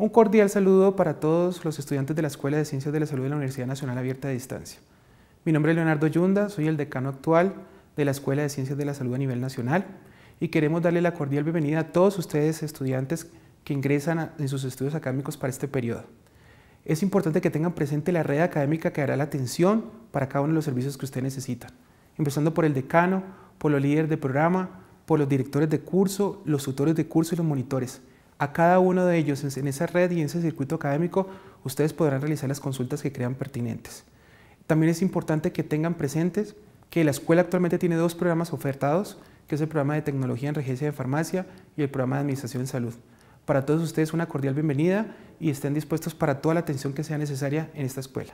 Un cordial saludo para todos los estudiantes de la Escuela de Ciencias de la Salud de la Universidad Nacional Abierta a Distancia. Mi nombre es Leonardo Yunda, soy el decano actual de la Escuela de Ciencias de la Salud a nivel nacional y queremos darle la cordial bienvenida a todos ustedes estudiantes que ingresan en sus estudios académicos para este periodo. Es importante que tengan presente la red académica que dará la atención para cada uno de los servicios que ustedes necesitan, empezando por el decano, por los líderes de programa, por los directores de curso, los tutores de curso y los monitores a cada uno de ellos en esa red y en ese circuito académico, ustedes podrán realizar las consultas que crean pertinentes. También es importante que tengan presentes que la escuela actualmente tiene dos programas ofertados, que es el programa de Tecnología en Regencia de Farmacia y el programa de Administración en Salud. Para todos ustedes una cordial bienvenida y estén dispuestos para toda la atención que sea necesaria en esta escuela.